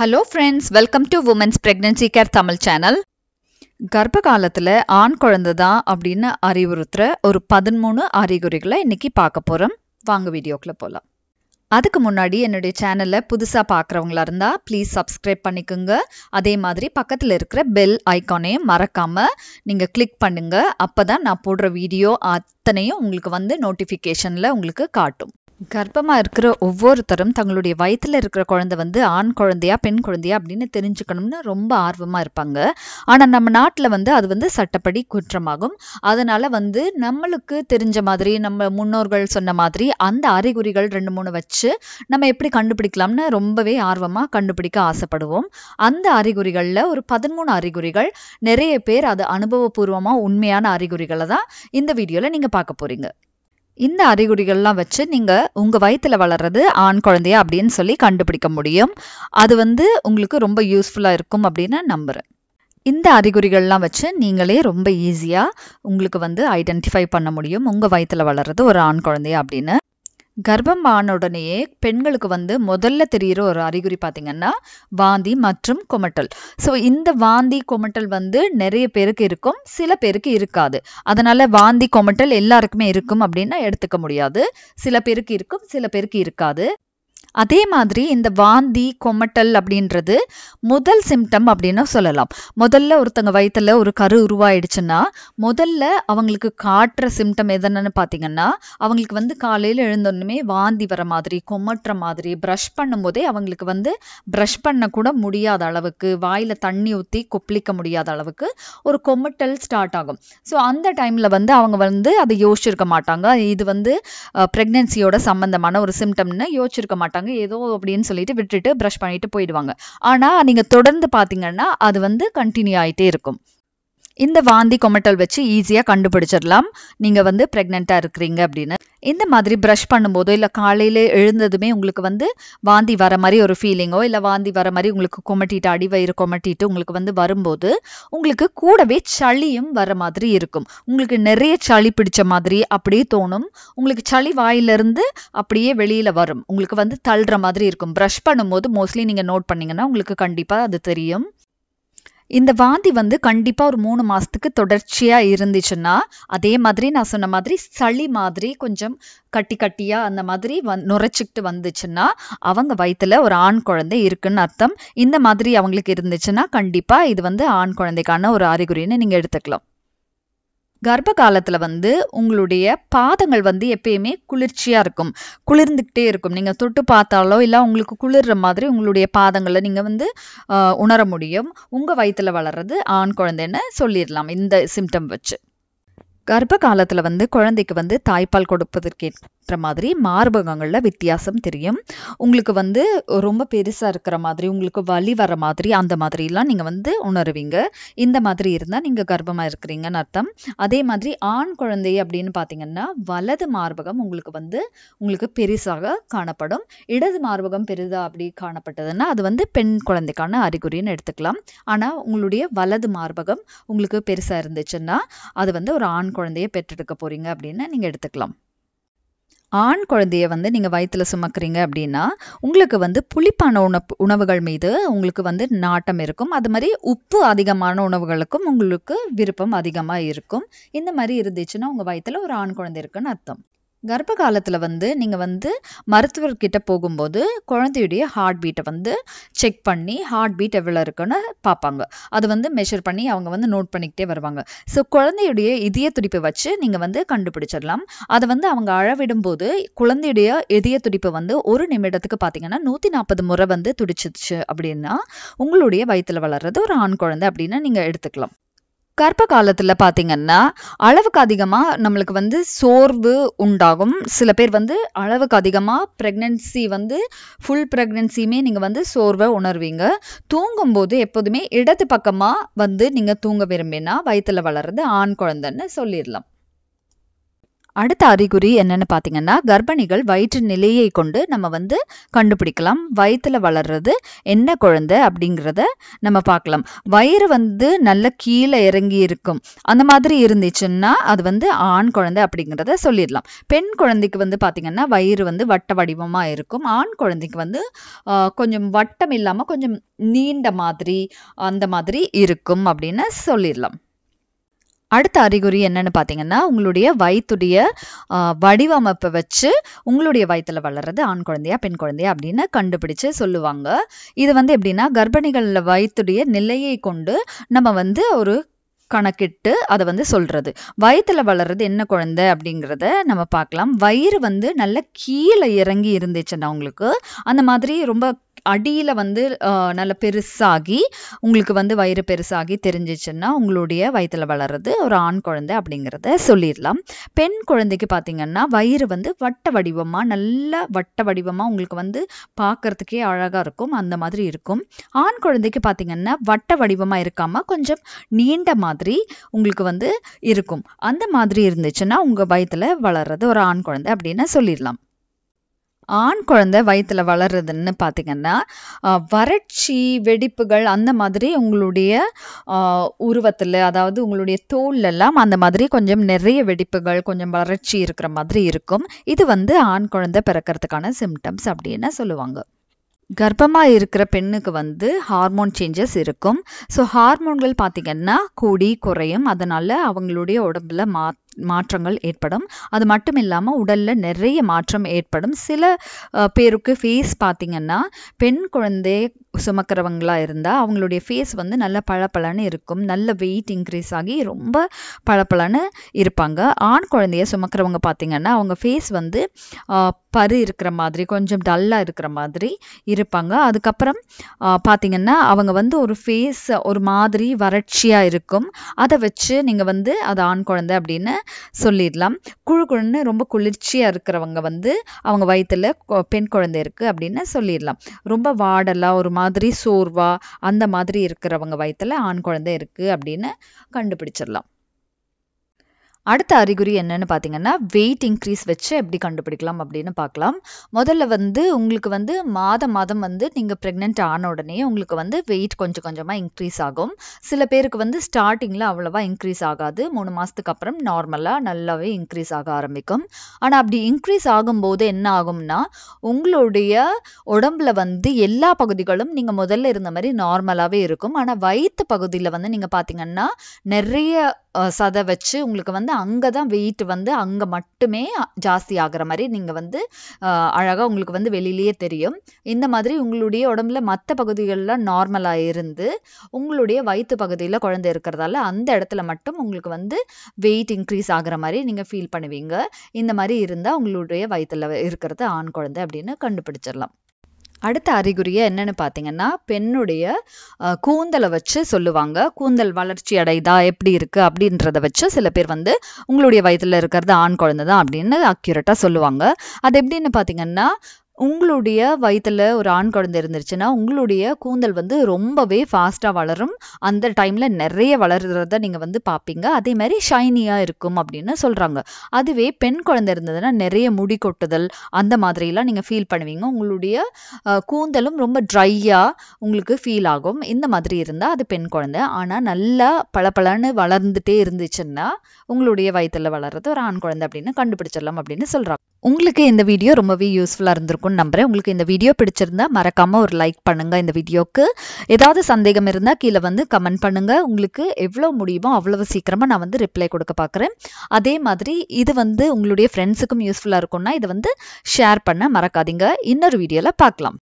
hello friends welcome to women's pregnancy care Tamil channel கர்ப்ப காலத்தில் ஆண் குழந்தை தான் அப்படின்னு அறிவுறுத்துகிற ஒரு பதிமூணு அறிகுறிகளை இன்றைக்கி பார்க்க போகிறோம் வாங்க வீடியோக்குள்ளே போகலாம் அதுக்கு முன்னாடி என்னுடைய சேனலை புதுசாக பார்க்குறவங்களா இருந்தால் ப்ளீஸ் சப்ஸ்கிரைப் பண்ணிக்கோங்க அதே மாதிரி பக்கத்தில் இருக்கிற பெல் ஐக்கானையும் மறக்காமல் நீங்கள் கிளிக் பண்ணுங்கள் அப்போ தான் நான் போடுற வீடியோ அத்தனையும் உங்களுக்கு வந்து நோட்டிஃபிகேஷனில் உங்களுக்கு காட்டும் கர்ப்பமாக இருக்கிற ஒவ்வொருத்தரும் தங்களுடைய வயிற்றில் இருக்கிற குழந்தை வந்து ஆண் குழந்தையா பெண் குழந்தையா அப்படின்னு தெரிஞ்சுக்கணும்னு ரொம்ப ஆர்வமாக இருப்பாங்க ஆனால் நம்ம நாட்டில் வந்து அது வந்து சட்டப்படி குற்றமாகும் அதனால் வந்து நம்மளுக்கு தெரிஞ்ச மாதிரி நம்ம முன்னோர்கள் சொன்ன மாதிரி அந்த அறிகுறிகள் ரெண்டு மூணு வச்சு நம்ம எப்படி கண்டுபிடிக்கலாம்னு ரொம்பவே ஆர்வமாக கண்டுபிடிக்க ஆசைப்படுவோம் அந்த அறிகுறிகளில் ஒரு பதிமூணு அறிகுறிகள் நிறைய பேர் அது அனுபவபூர்வமாக உண்மையான அறிகுறிகளை தான் இந்த வீடியோவில் நீங்கள் பார்க்க போகிறீங்க இந்த அறிகுறிகள்லாம் வச்சு நீங்கள் உங்கள் வயிற்றில் வளர்றது ஆண் குழந்தையா அப்படின்னு சொல்லி கண்டுபிடிக்க முடியும் அது வந்து உங்களுக்கு ரொம்ப யூஸ்ஃபுல்லாக இருக்கும் அப்படின்னு நம்புகிறேன் இந்த அறிகுறிகள்லாம் வச்சு நீங்களே ரொம்ப ஈஸியாக உங்களுக்கு வந்து ஐடென்டிஃபை பண்ண முடியும் உங்கள் வயிற்றில் வளர்றது ஒரு ஆண் குழந்தையா அப்படின்னு கர்ப்பம் ஆனவுடனேயே பெண்களுக்கு வந்து முதல்ல தெரிகிற ஒரு அறிகுறி பார்த்திங்கன்னா வாந்தி மற்றும் குமட்டல் ஸோ இந்த வாந்தி குமட்டல் வந்து நிறைய பேருக்கு இருக்கும் சில பேருக்கு இருக்காது அதனால் வாந்தி குமட்டல் எல்லாருக்குமே இருக்கும் அப்படின்னா எடுத்துக்க முடியாது சில பேருக்கு இருக்கும் சில பேருக்கு இருக்காது அதே மாதிரி இந்த வாந்தி கொமட்டல் அப்படின்றது முதல் சிம்டம் அப்படின்னு சொல்லலாம் முதல்ல ஒருத்தங்க வயிற்றுல ஒரு கரு உருவாயிடுச்சுன்னா முதல்ல அவங்களுக்கு காட்டுற சிம்டம் எதனன்னு பார்த்தீங்கன்னா அவங்களுக்கு வந்து காலையில் எழுந்தோன்னுமே வாந்தி வர மாதிரி கொமட்டுற மாதிரி ப்ரஷ் பண்ணும்போதே அவங்களுக்கு வந்து ப்ரஷ் பண்ண கூட முடியாத அளவுக்கு வாயில் தண்ணி ஊற்றி கொப்பளிக்க முடியாத அளவுக்கு ஒரு கொமட்டல் ஸ்டார்ட் ஆகும் ஸோ அந்த டைமில் வந்து அவங்க வந்து அதை யோசிச்சிருக்க மாட்டாங்க இது வந்து ப்ரெக்னென்சியோட சம்மந்தமான ஒரு சிம்டம்னு யோசிச்சிருக்க மாட்டாங்க பண்ணுறாங்க ஏதோ அப்படின்னு சொல்லிட்டு விட்டுட்டு ப்ரஷ் பண்ணிட்டு போயிடுவாங்க ஆனால் நீங்கள் தொடர்ந்து பார்த்தீங்கன்னா அது வந்து கண்டினியூ ஆகிட்டே இருக்கும் இந்த வாந்தி கொமட்டல் வச்சு ஈஸியாக கண்டுபிடிச்சிடலாம் நீங்கள் வந்து ப்ரெக்னெண்ட்டாக இருக்கிறீங்க அப்படின்னு இந்த மாதிரி ப்ரஷ் பண்ணும்போதோ இல்லை காலையில் எழுந்ததுமே உங்களுக்கு வந்து வாந்தி வர மாதிரி ஒரு ஃபீலிங்கோ இல்லை வாந்தி வர மாதிரி உங்களுக்கு கொமட்டிட்டு அடிவயிறு கொமட்டிட்டு உங்களுக்கு வந்து வரும்போது உங்களுக்கு கூடவே சளியும் வர மாதிரி இருக்கும் உங்களுக்கு நிறைய சளி பிடிச்ச மாதிரி அப்படியே தோணும் உங்களுக்கு சளி வாயிலிருந்து அப்படியே வெளியில் வரும் உங்களுக்கு வந்து தள்ளுற மாதிரி இருக்கும் ப்ரஷ் பண்ணும்போது மோஸ்ட்லி நீங்கள் நோட் பண்ணிங்கன்னா உங்களுக்கு கண்டிப்பாக அது தெரியும் இந்த வாந்தி வந்து கண்டிப்பாக ஒரு மூணு மாதத்துக்கு தொடர்ச்சியாக இருந்துச்சுன்னா அதே மாதிரி நான் சொன்ன மாதிரி சளி மாதிரி கொஞ்சம் கட்டி கட்டியாக அந்த மாதிரி வந் நுரைச்சிக்கிட்டு வந்துச்சுன்னா அவங்க வயிற்றுல ஒரு ஆண் குழந்தை இருக்குன்னு அர்த்தம் இந்த மாதிரி அவங்களுக்கு இருந்துச்சுன்னா கண்டிப்பாக இது வந்து ஆண் குழந்தைக்கான ஒரு அறிகுறின்னு நீங்கள் எடுத்துக்கலாம் கர்ப்ப காலத்தில் வந்து உங்களுடைய பாதங்கள் வந்து எப்பயுமே குளிர்ச்சியாக இருக்கும் குளிர்ந்துக்கிட்டே இருக்கும் நீங்கள் தொட்டு பார்த்தாலோ இல்லை உங்களுக்கு குளிர்ற மாதிரி உங்களுடைய பாதங்களை நீங்கள் வந்து உணர முடியும் உங்கள் வயிற்றில் வளர்றது ஆண் குழந்தைன்னு சொல்லிடலாம் இந்த சிம்டம் வச்சு கர்ப்ப காலத்தில் வந்து குழந்தைக்கு வந்து தாய்ப்பால் கொடுப்பதற்கேற்ற மாதிரி மார்பகங்களில் வித்தியாசம் தெரியும் உங்களுக்கு வந்து ரொம்ப பெருசாக இருக்கிற மாதிரி உங்களுக்கு வலி வர மாதிரி அந்த மாதிரிலாம் நீங்கள் வந்து உணருவீங்க இந்த மாதிரி இருந்தால் நீங்கள் கர்ப்பமாக இருக்கிறீங்கன்னு அர்த்தம் அதே மாதிரி ஆண் குழந்தை அப்படின்னு பார்த்தீங்கன்னா வலது மார்பகம் உங்களுக்கு வந்து உங்களுக்கு பெருசாக காணப்படும் இடது மார்பகம் பெருதா அப்படி காணப்பட்டதுன்னா அது வந்து பெண் குழந்தைக்கான அறிகுறின்னு எடுத்துக்கலாம் ஆனால் உங்களுடைய வலது மார்பகம் உங்களுக்கு பெருசாக இருந்துச்சுன்னா அது வந்து ஒரு ஆண் குழந்தைய பெற்றெடுக்க போறீங்க அப்படின்னு நீங்க எடுத்துக்கலாம் ஆண் குழந்தைய வந்து நீங்கள் வயிற்றில் சுமக்குறீங்க அப்படின்னா உங்களுக்கு வந்து புளிப்பான உணவு உணவுகள் மீது உங்களுக்கு வந்து நாட்டம் இருக்கும் அது மாதிரி உப்பு அதிகமான உணவுகளுக்கும் உங்களுக்கு விருப்பம் அதிகமாக இருக்கும் இந்த மாதிரி இருந்துச்சுன்னா உங்கள் வயிற்றில் ஒரு ஆண் குழந்தை இருக்குன்னு அர்த்தம் கர்ப்ப காலத்தில் வந்து நீங்கள் வந்து மருத்துவர்கிட்ட போகும்போது குழந்தையுடைய ஹார்ட் பீட்டை வந்து செக் பண்ணி ஹார்ட் பீட் எவ்வளோ இருக்குன்னு பார்ப்பாங்க அது வந்து மெஷர் பண்ணி அவங்க வந்து நோட் பண்ணிக்கிட்டே வருவாங்க ஸோ குழந்தையுடைய இதய துடிப்பை வச்சு நீங்கள் வந்து கண்டுபிடிச்சிடலாம் அதை வந்து அவங்க அழவிடும்போது குழந்தையுடைய இதய துடிப்பை வந்து ஒரு நிமிடத்துக்கு பார்த்தீங்கன்னா நூற்றி நாற்பது முறை வந்து துடிச்சிச்சு அப்படின்னா உங்களுடைய வயிற்றில் வளர்றது ஒரு ஆண் குழந்தை அப்படின்னு நீங்கள் எடுத்துக்கலாம் கர்ப்ப காலத்தில் பார்த்தீங்கன்னா அளவுக்கு அதிகமாக நம்மளுக்கு வந்து சோர்வு உண்டாகும் சில பேர் வந்து அளவுக்கு அதிகமாக ப்ரெக்னென்சி வந்து ஃபுல் ப்ரெக்னென்சியுமே நீங்கள் வந்து சோர்வை உணர்வீங்க தூங்கும்போது எப்போதுமே இடது பக்கமாக வந்து நீங்கள் தூங்க விரும்பினா வயிற்றில் வளர்றது ஆண் குழந்தைன்னு சொல்லிடலாம் அடுத்த அறிகுறி என்னென்னு பார்த்தீங்கன்னா கர்ப்பிணிகள் வயிற்று நிலையை கொண்டு நம்ம வந்து கண்டுபிடிக்கலாம் வயிற்றில் வளர்றது என்ன குழந்தை அப்படிங்கிறத நம்ம பார்க்கலாம் வயிறு வந்து நல்ல கீழே இறங்கி இருக்கும் அந்த மாதிரி இருந்துச்சுன்னா அது வந்து ஆண் குழந்தை அப்படிங்கிறத சொல்லிடலாம் பெண் குழந்தைக்கு வந்து பார்த்தீங்கன்னா வயிறு வந்து வட்ட வடிவமாக இருக்கும் ஆண் குழந்தைக்கு வந்து கொஞ்சம் வட்டம் இல்லாமல் கொஞ்சம் நீண்ட மாதிரி அந்த மாதிரி இருக்கும் அப்படின்னு சொல்லிடலாம் அடுத்த அறிகுறி என்னன்னு பார்த்தீங்கன்னா உங்களுடைய வயிற்றுடைய வடிவமைப்பை வச்சு உங்களுடைய வயிற்றில் வளர்றது ஆண் குழந்தையா பெண் குழந்தையா அப்படின்னு கண்டுபிடிச்சு சொல்லுவாங்க இது வந்து எப்படின்னா கர்ப்பிணிகளில் வயிற்றுடைய நிலையை கொண்டு நம்ம வந்து ஒரு கணக்கிட்டு அதை வந்து சொல்கிறது வயத்துல வளர்றது என்ன குழந்தை அப்படிங்கிறத நம்ம பார்க்கலாம் வயிறு வந்து நல்ல கீழே இறங்கி இருந்துச்சுன்னா அவங்களுக்கு அந்த மாதிரி ரொம்ப அடியில் வந்து நல்ல பெருசாகி உங்களுக்கு வந்து வயிறு பெருசாகி தெரிஞ்சிச்சுன்னா உங்களுடைய வயிற்றில் வளர்றது ஒரு ஆண் குழந்தை அப்படிங்கிறத சொல்லிடலாம் பெண் குழந்தைக்கு பார்த்தீங்கன்னா வயிறு வந்து வட்ட வடிவமாக நல்ல வட்ட வடிவமாக உங்களுக்கு வந்து பார்க்குறதுக்கே அழகாக இருக்கும் அந்த மாதிரி இருக்கும் ஆண் குழந்தைக்கு பார்த்தீங்கன்னா வட்ட வடிவமாக இருக்காமல் கொஞ்சம் நீண்ட மாதிரி உங்களுக்கு வந்து இருக்கும் அந்த மாதிரி இருந்துச்சுன்னா உங்கள் வயிற்றில் வளர்றது ஒரு ஆண் குழந்தை அப்படின்னு சொல்லிடலாம் ஆண் குழந்தை வயிற்றில் வளர்றதுன்னு பார்த்தீங்கன்னா வறட்சி வெடிப்புகள் அந்த மாதிரி உங்களுடைய உருவத்தில் அதாவது உங்களுடைய தோல்லெல்லாம் அந்த மாதிரி கொஞ்சம் நிறைய வெடிப்புகள் கொஞ்சம் வறட்சி இருக்கிற மாதிரி இருக்கும் இது வந்து ஆண் குழந்தை பிறக்கிறதுக்கான சிம்டம்ஸ் அப்படின்னு சொல்லுவாங்க கர்ப்பமாக இருக்கிற பெண்ணுக்கு வந்து ஹார்மோன் சேஞ்சஸ் இருக்கும் ஸோ ஹார்மோன்கள் பார்த்திங்கன்னா கூடி குறையும் அதனால் அவங்களுடைய உடம்புல மா மாற்றங்கள் ஏற்படும் அது மட்டும் இல்லாமல் உடலில் நிறைய மாற்றம் ஏற்படும் சில பேருக்கு ஃபேஸ் பார்த்திங்கன்னா பெண் குழந்தை சுமக்கிறவங்களாக இருந்தால் அவங்களுடைய ஃபேஸ் வந்து நல்ல பழப்பழன்னு இருக்கும் நல்ல வெயிட் இன்க்ரீஸ் ஆகி ரொம்ப பழப்பழன்னு இருப்பாங்க ஆண் குழந்தைய சுமக்கிறவங்க பார்த்திங்கன்னா அவங்க ஃபேஸ் வந்து பரு இருக்கிற மாதிரி கொஞ்சம் டல்லாக இருக்கிற மாதிரி இருப்பாங்க அதுக்கப்புறம் பார்த்திங்கன்னா அவங்க வந்து ஒரு ஃபேஸ் ஒரு மாதிரி வறட்சியாக இருக்கும் அதை வச்சு நீங்கள் வந்து அது ஆண் குழந்தை அப்படின்னு சொல்லிடலாம் குழு குழுன்னு ரொம்ப குளிர்ச்சியாக இருக்கிறவங்க வந்து அவங்க வயிற்றில் பெண் குழந்தை இருக்குது அப்படின்னு சொல்லிடலாம் ரொம்ப வாடலாக ஒரு மாதிரி சோர்வாக அந்த மாதிரி இருக்கிறவங்க வயிற்றில் ஆண் குழந்தை இருக்குது அப்படின்னு கண்டுபிடிச்சிடலாம் அடுத்த அறிகுறி என்னன்னு பார்த்தீங்கன்னா வெயிட் இன்க்ரீஸ் வச்சு எப்படி கண்டுபிடிக்கலாம் அப்படின்னு பார்க்கலாம் முதல்ல வந்து உங்களுக்கு வந்து மாதம் மாதம் வந்து நீங்கள் ப்ரெக்னென்ட் ஆன உடனே உங்களுக்கு வந்து வெயிட் கொஞ்சம் கொஞ்சமாக இன்க்ரீஸ் ஆகும் சில பேருக்கு வந்து ஸ்டார்டிங்கில் அவ்வளோவா இன்க்ரீஸ் ஆகாது மூணு மாதத்துக்கு அப்புறம் நார்மலாக நல்லாவே இன்க்ரீஸ் ஆக ஆரம்பிக்கும் ஆனால் அப்படி இன்க்ரீஸ் ஆகும்போது என்ன ஆகும்னா உங்களுடைய உடம்புல வந்து எல்லா பகுதிகளும் நீங்கள் முதல்ல இருந்த மாதிரி நார்மலாகவே இருக்கும் ஆனால் வயிற்று பகுதியில் வந்து நீங்கள் பார்த்தீங்கன்னா நிறைய சதை வச்சு உங்களுக்கு வந்து அங்கே தான் வெயிட் வந்து அங்கே மட்டுமே ஜாஸ்தி ஆகிற மாதிரி நீங்கள் வந்து அழகாக உங்களுக்கு வந்து வெளியிலேயே தெரியும் இந்த மாதிரி உங்களுடைய உடம்புல மற்ற பகுதிகளெலாம் நார்மலாக இருந்து உங்களுடைய வயிற்று பகுதியில் குழந்தை இருக்கிறதால அந்த இடத்துல மட்டும் உங்களுக்கு வந்து வெயிட் இன்க்ரீஸ் ஆகிற மாதிரி நீங்கள் ஃபீல் பண்ணுவீங்க இந்த மாதிரி இருந்தால் உங்களுடைய வயிற்றில் இருக்கிறது ஆண் குழந்தை அப்படின்னு கண்டுபிடிச்சிடலாம் அடுத்த அறிகுறியை என்னென்னு பார்த்தீங்கன்னா பெண்ணுடைய கூந்தலை வச்சு சொல்லுவாங்க கூந்தல் வளர்ச்சி அடைதா எப்படி இருக்குது அப்படின்றத வச்சு சில பேர் வந்து உங்களுடைய வயதில் இருக்கிறது ஆண் குழந்தை தான் அப்படின்னு அக்யூரேட்டாக சொல்லுவாங்க அது எப்படின்னு பார்த்தீங்கன்னா உங்களுடைய வயிற்றில் ஒரு ஆண் குழந்தை இருந்துருச்சுன்னா உங்களுடைய கூந்தல் வந்து ரொம்பவே ஃபாஸ்ட்டாக வளரும் அந்த டைமில் நிறைய வளர்கிறத நீங்கள் வந்து பார்ப்பீங்க அதே மாதிரி ஷைனியாக இருக்கும் அப்படின்னு சொல்கிறாங்க அதுவே பெண் குழந்தை இருந்ததுன்னா நிறைய முடி கொட்டுதல் அந்த மாதிரிலாம் நீங்கள் ஃபீல் பண்ணுவீங்க உங்களுடைய கூந்தலும் ரொம்ப ட்ரையாக உங்களுக்கு ஃபீல் ஆகும் இந்த மாதிரி இருந்தால் அது பெண் குழந்தை ஆனால் நல்லா பளபளன்னு வளர்ந்துட்டே இருந்துச்சுன்னா உங்களுடைய வயிற்றில் வளர்றது ஒரு ஆண் குழந்தை அப்படின்னு கண்டுபிடிச்சிடலாம் அப்படின்னு சொல்கிறாங்க உங்களுக்கு இந்த வீடியோ ரொம்பவே யூஸ்ஃபுல்லாக இருந்திருக்கும் இருக்கும்னு நம்புகிறேன் உங்களுக்கு இந்த வீடியோ பிடிச்சிருந்தா மறக்காமல் ஒரு லைக் பண்ணுங்கள் இந்த வீடியோவுக்கு ஏதாவது சந்தேகம் இருந்தால் கீழே வந்து கமெண்ட் பண்ணுங்கள் உங்களுக்கு எவ்வளோ முடியுமோ அவ்வளோ சீக்கிரமாக நான் வந்து ரிப்ளை கொடுக்க பார்க்குறேன் அதே மாதிரி இது வந்து உங்களுடைய ஃப்ரெண்ட்ஸுக்கும் யூஸ்ஃபுல்லாக இருக்கும்னா இதை வந்து ஷேர் பண்ண மறக்காதீங்க இன்னொரு வீடியோவில் பார்க்கலாம்